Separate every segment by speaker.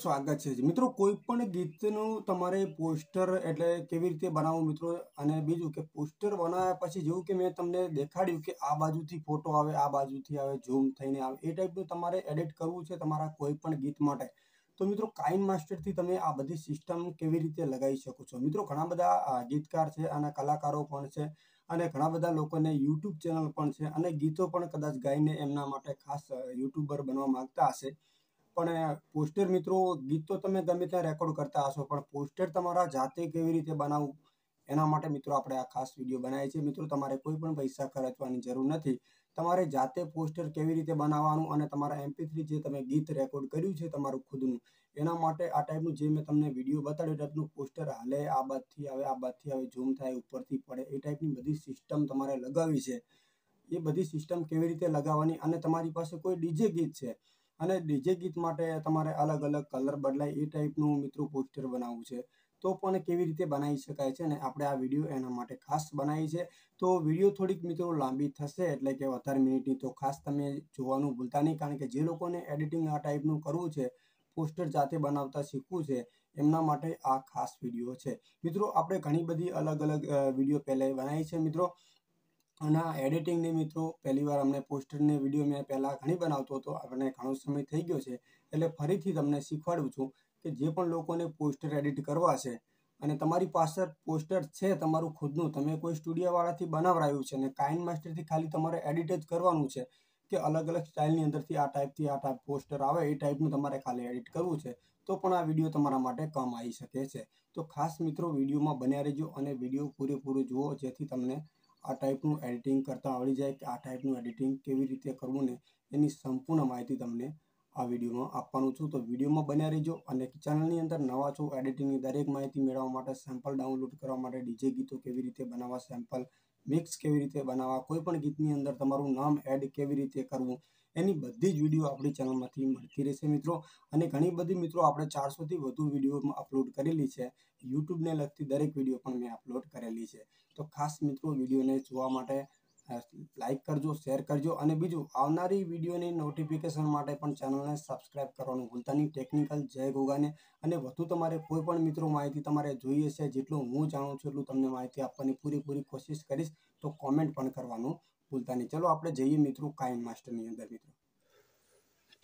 Speaker 1: સ્વાગત છે મિત્રો કોઈ પણ ગીત નું તમારે પોસ્ટર એટલે કેવી રીતે બનાવવું મિત્રો અને બીજું કે પોસ્ટર બનાવ્યા પછી જેવું કે મે તમને દેખાડ્યું કે આ બાજુથી ફોટો આવે આ બાજુથી આવે ઝૂમ થઈને આવે એ ટાઈપ નું તમારે એડિટ કરવું છે તમારું કોઈ પણ ગીત માટે તો મિત્રો કાઈન માસ્ટર થી તમે આ બધી સિસ્ટમ કેવી રીતે લગાવી શકો છો મિત્રો ઘણા બધા ગીતકાર છે અને કલાકારો પણ છે અને ઘણા બધા લોકો ને YouTube ચેનલ પણ છે અને ગીતો પણ કદાચ ગાઈને એના માટે ખાસ YouTubeર બનવા માંગતા હશે પણ પોસ્ટર મિત્રો ગીત તો તમે ગમે ત્યાં રેકોર્ડ કરતા હશો પણ પોસ્ટર તમારા જાતે કેવી રીતે બનાવવું એના માટે મિત્રો આપણે આ ખાસ વિડીયો બનાવીએ છીએ મિત્રો તમારે કોઈ પણ પૈસા ખર્ચવાની જરૂર નથી તમારે જાતે પોસ્ટર કેવી રીતે બનાવવાનું અને તમારા એમપી થ્રી જે તમે ગીત રેકોર્ડ કર્યું છે તમારું ખુદનું એના માટે આ ટાઈપનું જે મેં તમને વિડીયો બતાડ્યો ટાઈપનું પોસ્ટર હાલે આ બાદથી આવે આ બાદથી આવે ઝૂમ થાય ઉપરથી પડે એ ટાઈપની બધી સિસ્ટમ તમારે લગાવી છે એ બધી સિસ્ટમ કેવી રીતે લગાવવાની અને તમારી પાસે કોઈ ડીજે ગીત છે અને ડીજે ગીત માટે તમારે અલગ અલગ કલર બદલાય એ ટાઈપનું મિત્રો પોસ્ટર બનાવવું છે તો પણ કેવી રીતે બનાવી શકાય છે અને આપણે આ વિડીયો એના માટે ખાસ બનાવી છે તો વિડીયો થોડીક મિત્રો લાંબી થશે એટલે કે અઢાર મિનિટની તો ખાસ તમે જોવાનું ભૂલતા નહીં કારણ કે જે લોકોને એડિટિંગ આ ટાઈપનું કરવું છે પોસ્ટર જાતે બનાવતા શીખવું છે એમના માટે આ ખાસ વિડીયો છે મિત્રો આપણે ઘણી બધી અલગ અલગ વિડીયો પહેલાં બનાવી છે મિત્રો અને એડિટિંગની મિત્રો પહેલી વાર અમને પોસ્ટરને વિડીયો મેં પહેલાં ઘણી બનાવતો હતો આપણને ઘણો સમય થઈ ગયો છે એટલે ફરીથી તમને શીખવાડું છું કે જે પણ લોકોને પોસ્ટર એડિટ કરવા છે અને તમારી પાસે પોસ્ટર છે તમારું ખુદનું તમે કોઈ સ્ટુડિયોવાળાથી બનાવરાયું છે અને કાઇન માસ્ટરથી ખાલી તમારે એડિટ જ કરવાનું છે કે અલગ અલગ સ્ટાઇલની અંદરથી આ ટાઈપથી આ ટાઈપ પોસ્ટર આવે એ ટાઈપનું તમારે ખાલી એડિટ કરવું છે તો પણ આ વિડીયો તમારા માટે કામ આવી શકે છે તો ખાસ મિત્રો વિડીયોમાં બન્યા રહેજો અને વિડીયો પૂરેપૂરો જુઓ જેથી તમને આ ટાઈપનું એડિટિંગ કરતાં આવડી જાય કે આ ટાઈપનું એડિટિંગ કેવી રીતે કરવું ને એની સંપૂર્ણ માહિતી તમને આ વિડીયોમાં આપવાનું છું તો વિડીયોમાં બન્યા રહેજો અને ચેનલની અંદર નવા છો એડિટિંગની દરેક માહિતી મેળવવા માટે સેમ્પલ ડાઉનલોડ કરવા માટે ડીજે ગીતો કેવી રીતે બનાવવા સેમ્પલ મિક્સ કેવી રીતે બનાવવા કોઈ પણ ગીતની અંદર તમારું નામ એડ કેવી રીતે કરવું એની બધી જ વિડીયો આપણી ચેનલમાંથી મળતી રહેશે મિત્રો અને ઘણી બધી મિત્રો આપણે ચારસોથી વધુ વિડીયો અપલોડ કરેલી છે યુટ્યુબને લગતી દરેક વિડીયો પણ મેં અપલોડ કરેલી છે તો ખાસ મિત્રો વિડીયોને જોવા માટે લાઈક કરજો શેર કરજો અને બીજું આવનારી વિડીયોની નોટિફિકેશન માટે પણ ચેનલને સબસ્ક્રાઇબ કરવાનું ભૂલતા નહીં ટેકનિકલ જય ગોગાને અને વધુ તમારે કોઈ પણ મિત્રો માહિતી તમારે જોઈએ છે જેટલું હું જાણું છું એટલું તમને માહિતી આપવાની પૂરેપૂરી કોશિશ કરીશ તો કોમેન્ટ પણ કરવાનું ભૂલતા નહીં ચલો આપણે જઈએ મિત્રો કાયમ માસ્ટરની અંદર મિત્રો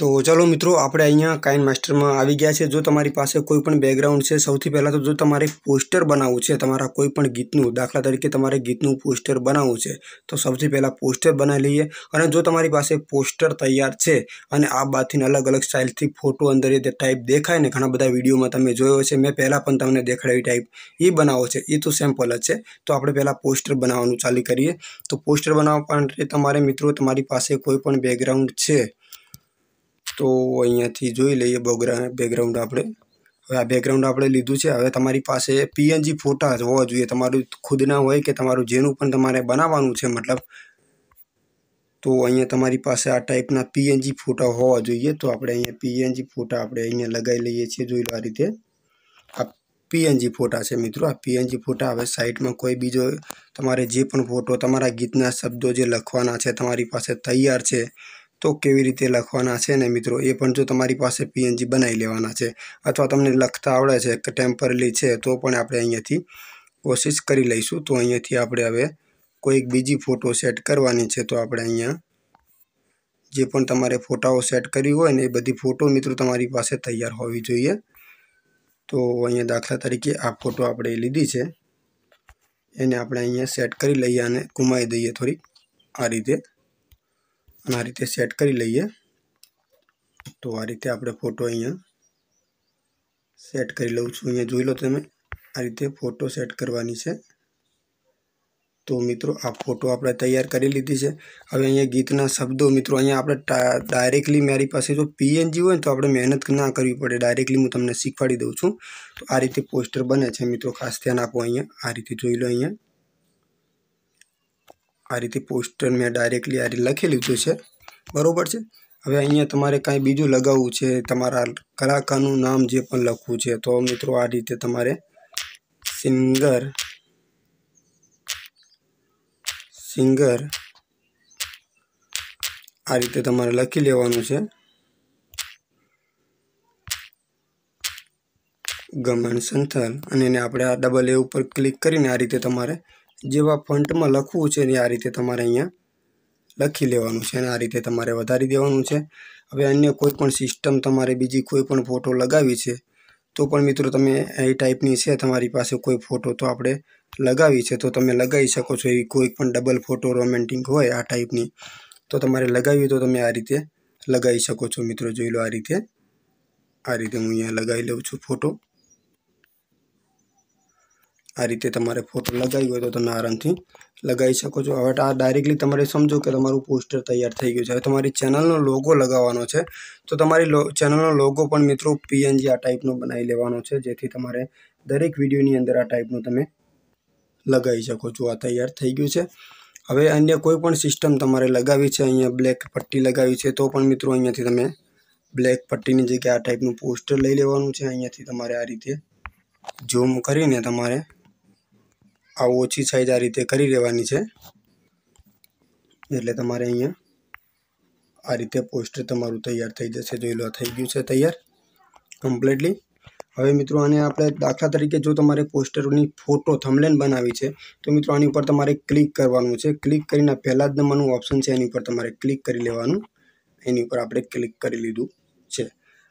Speaker 1: તો ચાલો મિત્રો આપણે અહીંયા કાઇન માસ્ટરમાં આવી ગયા છે જો તમારી પાસે કોઈ પણ બેકગ્રાઉન્ડ છે સૌથી પહેલાં તો જો તમારે પોસ્ટર બનાવવું છે તમારા કોઈ પણ ગીતનું દાખલા તરીકે તમારે ગીતનું પોસ્ટર બનાવવું છે તો સૌથી પહેલાં પોસ્ટર બનાવી લઈએ અને જો તમારી પાસે પોસ્ટર તૈયાર છે અને આ બાદથી અલગ અલગ સ્ટાઇલથી ફોટો અંદર એ ટાઈપ દેખાય ને ઘણા બધા વિડીયોમાં તમે જોયો છે મેં પહેલાં પણ તમને દેખાડેલી ટાઈપ એ બનાવો છે એ તો સેમ્પલ જ છે તો આપણે પહેલાં પોસ્ટર બનાવવાનું ચાલુ કરીએ તો પોસ્ટર બનાવવા માટે તમારે મિત્રો તમારી પાસે કોઈ પણ બેકગ્રાઉન્ડ છે તો અહીંયાથી જોઈ લઈએ બગરા બેકગ્રાઉન્ડ આપણે હવે આ બેકગ્રાઉન્ડ આપણે લીધું છે હવે તમારી પાસે પીએનજી ફોટા જ હોવા જોઈએ તમારું ખુદના હોય કે તમારું જેનું પણ તમારે બનાવવાનું છે મતલબ તો અહીંયા તમારી પાસે આ ટાઈપના પીએનજી ફોટા હોવા જોઈએ તો આપણે અહીંયા પીએનજી ફોટા આપણે અહીંયા લગાવી લઈએ છીએ જોઈ લો આ રીતે આ પીએનજી ફોટા છે મિત્રો આ પીએનજી ફોટા હવે સાઇટમાં કોઈ બીજો તમારે જે પણ ફોટો તમારા ગીતના શબ્દો જે લખવાના છે તમારી પાસે તૈયાર છે તો કેવી રીતે લખવાના છે ને મિત્રો એ પણ જો તમારી પાસે પીએનજી બનાવી લેવાના છે અથવા તમને લખતા આવડે છે કે ટેમ્પરરી છે તો પણ આપણે અહીંયાથી કોશિશ કરી લઈશું તો અહીંયાથી આપણે હવે કોઈક બીજી ફોટો સેટ કરવાની છે તો આપણે અહીંયા જે પણ તમારે ફોટાઓ સેટ કરવી હોય ને એ બધી ફોટો મિત્રો તમારી પાસે તૈયાર હોવી જોઈએ તો અહીંયા દાખલા તરીકે આ ફોટો આપણે લીધી છે એને આપણે અહીંયા સેટ કરી લઈએ અને ઘુમાવી દઈએ થોડીક આ રીતે આ રીતે સેટ કરી લઈએ તો આ રીતે આપણે ફોટો અહીંયા સેટ કરી લઉં છું અહીંયા જોઈ લો તમે આ રીતે ફોટો સેટ કરવાની છે તો મિત્રો આ ફોટો આપણે તૈયાર કરી લીધી છે હવે અહીંયા ગીતના શબ્દો મિત્રો અહીંયા આપણે ડાયરેક્ટલી મારી પાસે જો પીએનજી હોય તો આપણે મહેનત ના કરવી પડે ડાયરેક્ટલી હું તમને શીખવાડી દઉં છું તો આ રીતે પોસ્ટર બને છે મિત્રો ખાસ ધ્યાન આપો અહીંયા આ રીતે જોઈ લો અહીંયા આ રીતે પોસ્ટર મેં ડાયરેક્ટલી આ રીતે લખી લીધું છે બરાબર છે હવે અહીંયા તમારે કાંઈ બીજું લગાવવું છે તમારા કલાકારનું નામ જે પણ લખવું છે તો મિત્રો આ રીતે તમારે સિંગર સિંગર આ રીતે તમારે લખી લેવાનું છે ગમન સંથલ અને એને આપણે આ ડબલ એ ઉપર ક્લિક કરીને આ રીતે તમારે જેવા ફોન્ટમાં લખવું છે ને આ રીતે તમારે અહીંયા લખી લેવાનું છે અને આ રીતે તમારે વધારી દેવાનું છે હવે અન્ય કોઈ પણ સિસ્ટમ તમારે બીજી કોઈ પણ ફોટો લગાવી છે તો પણ મિત્રો તમે એ ટાઈપની છે તમારી પાસે કોઈ ફોટો તો આપણે લગાવી છે તો તમે લગાવી શકો છો એવી કોઈ પણ ડબલ ફોટો રોમેન્ટિક હોય આ ટાઈપની તો તમારે લગાવી તો તમે આ રીતે લગાવી શકો છો મિત્રો જોઈ લો આ રીતે આ રીતે હું અહીંયા લગાવી લઉં છું ફોટો આ રીતે તમારે ફોટો લગાવી હોય તો તમે આરામથી લગાવી શકો છો હવે આ ડાયરેક્ટલી તમારે સમજો કે તમારું પોસ્ટર તૈયાર થઈ ગયું છે હવે તમારી ચેનલનો લોગો લગાવવાનો છે તો તમારી ચેનલનો લોગો પણ મિત્રો પીએનજી આ ટાઈપનો બનાવી લેવાનો છે જેથી તમારે દરેક વિડીયોની અંદર આ ટાઈપનું તમે લગાવી શકો છો આ તૈયાર થઈ ગયું છે હવે અન્ય કોઈ પણ સિસ્ટમ તમારે લગાવી છે અહીંયા બ્લેક પટ્ટી લગાવી છે તો પણ મિત્રો અહીંયાથી તમે બ્લેક પટ્ટીની જગ્યાએ આ ટાઈપનું પોસ્ટર લઈ લેવાનું છે અહીંયાથી તમારે આ રીતે ઝૂમ કરીને તમારે આ ઓછી સાઈઝ આ રીતે કરી લેવાની છે એટલે તમારે અહીંયા આ રીતે પોસ્ટર તમારું તૈયાર થઈ જશે જોઈ લો થઈ ગયું છે તૈયાર કમ્પ્લીટલી હવે મિત્રો આને આપણે દાખલા તરીકે જો તમારે પોસ્ટરોની ફોટો થમલેન બનાવી છે તો મિત્રો આની ઉપર તમારે ક્લિક કરવાનું છે ક્લિક કરીને પહેલાં જ નંબરનું ઓપ્શન છે એની ઉપર તમારે ક્લિક કરી લેવાનું એની ઉપર આપણે ક્લિક કરી લીધું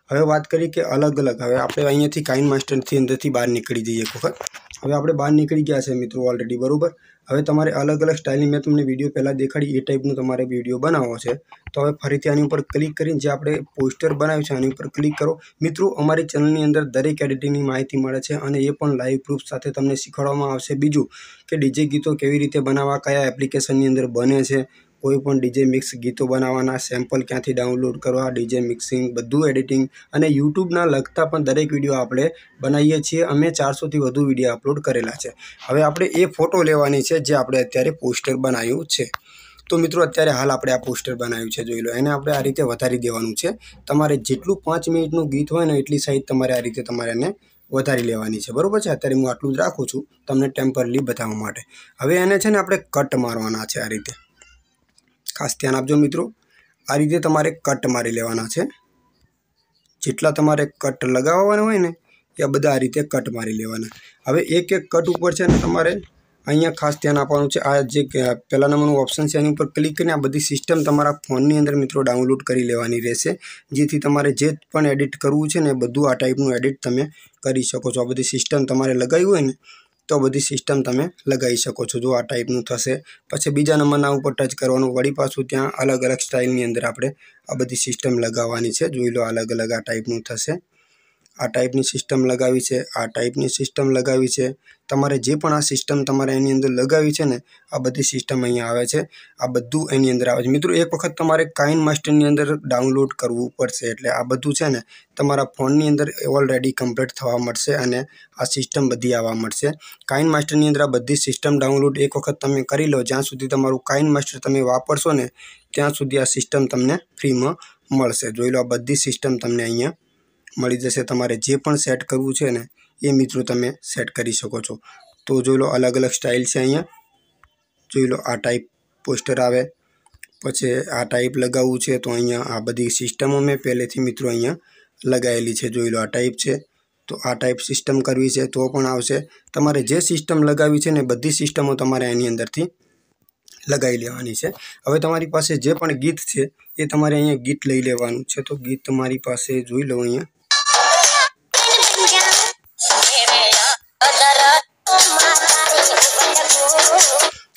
Speaker 1: હવે વાત કરી કે અલગ અલગ હવે આપણે અહીંયાથી કાઇન માસ્ટરથી અંદરથી બહાર નીકળી જઈએ એક વખત હવે આપણે બહાર નીકળી ગયા છે મિત્રો ઓલરેડી બરાબર હવે તમારે અલગ અલગ સ્ટાઇલની મેં તમને વિડીયો પહેલાં દેખાડી એ ટાઈપનું તમારે વિડીયો બનાવવો છે તો હવે ફરીથી આની ઉપર ક્લિક કરીને જે આપણે પોસ્ટર બનાવ્યું છે આની ઉપર ક્લિક કરો મિત્રો અમારી ચેનલની અંદર દરેક એડિટિંગની માહિતી મળે છે અને એ પણ લાઈવ પ્રૂફ સાથે તમને શીખવાડવામાં આવશે બીજું કે ડીજે ગીતો કેવી રીતે બનાવવા કયા એપ્લિકેશનની અંદર બને છે કોઈપણ ડીજે મિક્સ ગીતો બનાવવાના સેમ્પલ ક્યાંથી ડાઉનલોડ કરવા ડીજે મિક્સિંગ બધું એડિટિંગ અને યુટ્યુબના લગતા પણ દરેક વિડીયો આપણે બનાવીએ છીએ અમે ચારસોથી વધુ વિડીયો અપલોડ કરેલા છે હવે આપણે એ ફોટો લેવાની છે જે આપણે અત્યારે પોસ્ટર બનાવ્યું છે તો મિત્રો અત્યારે હાલ આપણે આ પોસ્ટર બનાવ્યું છે જોઈ લો એને આપણે આ રીતે વધારી દેવાનું છે તમારે જેટલું પાંચ મિનિટનું ગીત હોય ને એટલી સાઈઝ તમારે આ રીતે તમારે એને વધારી લેવાની છે બરાબર છે અત્યારે હું આટલું જ રાખું છું તમને ટેમ્પરલી બતાવવા માટે હવે એને છે ને આપણે કટ મારવાના છે આ રીતે ખાસ ધ્યાન આપજો મિત્રો આ રીતે તમારે કટ મારી લેવાના છે જેટલા તમારે કટ લગાવવાના હોય ને એ બધા આ રીતે કટ મારી લેવાના હવે એક એક કટ ઉપર છે ને તમારે અહીંયા ખાસ ધ્યાન આપવાનું છે આ જે પહેલા નંબરનું ઓપ્શન છે એની ઉપર ક્લિક કરીને આ બધી સિસ્ટમ તમારા ફોનની અંદર મિત્રો ડાઉનલોડ કરી લેવાની રહેશે જેથી તમારે જે પણ એડિટ કરવું છે ને એ બધું આ ટાઈપનું એડિટ તમે કરી શકો છો આ બધી સિસ્ટમ તમારે લગાવી હોય ને તો બધી સિસ્ટમ તમે લગાવી શકો છો જો આ ટાઈપનું થશે પછી બીજા નંબરના ઉપર ટચ કરવાનું વળી પાછું ત્યાં અલગ અલગ સ્ટાઇલની અંદર આપણે આ બધી સિસ્ટમ લગાવવાની છે જોઈ લો અલગ અલગ આ ટાઈપનું થશે આ ટાઈપની સિસ્ટમ લગાવી છે આ ટાઈપની સિસ્ટમ લગાવી છે તમારે જે પણ આ સિસ્ટમ તમારે એની અંદર લગાવી છે ને આ બધી સિસ્ટમ અહીંયા આવે છે આ બધું એની અંદર આવે છે મિત્રો એક વખત તમારે કાઇન માસ્ટરની અંદર ડાઉનલોડ કરવું પડશે એટલે આ બધું છે ને તમારા ફોનની અંદર ઓલરેડી કમ્પ્લીટ થવા મળશે અને આ સિસ્ટમ બધી આવવા મળશે કાઇન માસ્ટરની અંદર આ બધી સિસ્ટમ ડાઉનલોડ એક વખત તમે કરી લો જ્યાં સુધી તમારું કાઇન માસ્ટર તમે વાપરશો ને ત્યાં સુધી આ સિસ્ટમ તમને ફ્રીમાં મળશે જોઈ લો આ બધી સિસ્ટમ તમને અહીંયા મળી જશે તમારે જે પણ સેટ કરવું છે ને એ મિત્રો તમે સેટ કરી શકો છો તો જોઈ લો અલગ અલગ સ્ટાઇલ છે અહીંયા જોઈ લો આ ટાઈપ પોસ્ટર આવે પછી આ ટાઈપ લગાવવું છે તો અહીંયા આ બધી સિસ્ટમો મેં પહેલેથી મિત્રો અહીંયા લગાવેલી છે જોઈ લો આ ટાઈપ છે તો આ ટાઈપ સિસ્ટમ કરવી છે તો પણ આવશે તમારે જે સિસ્ટમ લગાવી છે ને બધી સિસ્ટમો તમારે એની અંદરથી લગાવી લેવાની છે હવે તમારી પાસે જે પણ ગીત છે એ તમારે અહીંયા ગીત લઈ લેવાનું છે તો ગીત તમારી પાસે જોઈ લો અહીંયા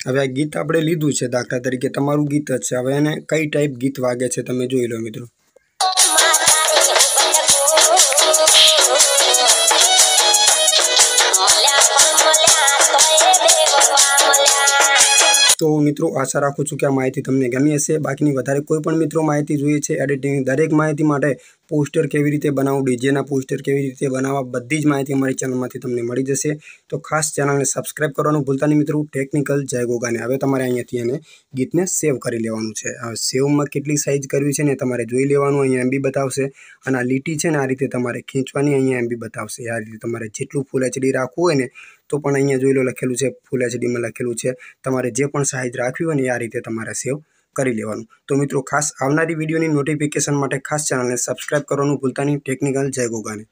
Speaker 1: હવે આ ગીત આપણે લીધું છે દાખલા તરીકે તમારું ગીત જ છે હવે એને કઈ ટાઈપ ગીત વાગે છે તમે જોઈ લો મિત્રો તો મિત્રો આશા રાખું છું કે આ માહિતી તમને ગમી હશે બાકીની વધારે કોઈ પણ મિત્રો માહિતી જોઈએ છે એડિટિંગ દરેક માહિતી માટે પોસ્ટર કેવી રીતે બનાવવું ડીજેના પોસ્ટર કેવી રીતે બનાવવા બધી જ માહિતી અમારી ચેનલમાંથી તમને મળી જશે તો ખાસ ચેનલને સબસ્ક્રાઈબ કરવાનું ભૂલતા નહીં મિત્રો ટેકનિકલ જય ગોગાને હવે તમારે અહીંયાથી એને ગીતને સેવ કરી લેવાનું છે આ સેવમાં કેટલી સાઇઝ કરવી છે ને તમારે જોઈ લેવાનું અહીંયા એમ બી બતાવશે અને આ લીટી છે ને આ રીતે તમારે ખેંચવાની અહીંયા એમ બી બતાવશે આ રીતે તમારે જેટલું ફૂલ એચડી રાખવું હોય ને તો પણ અહીંયા જોઈ લો લખેલું છે ફૂલ એચડીમાં લખેલું છે તમારે જે પણ સાઇઝ રાખવી હોય ને આ રીતે તમારે સેવ કરી લેવાનું તો મિત્રો ખાસ આવનારી વિડીયોની નોટિફિકેશન માટે ખાસ ચેનલને સબસ્ક્રાઈબ કરવાનું ભૂલતા નહીં ટેકનિકલ જય ગોગાને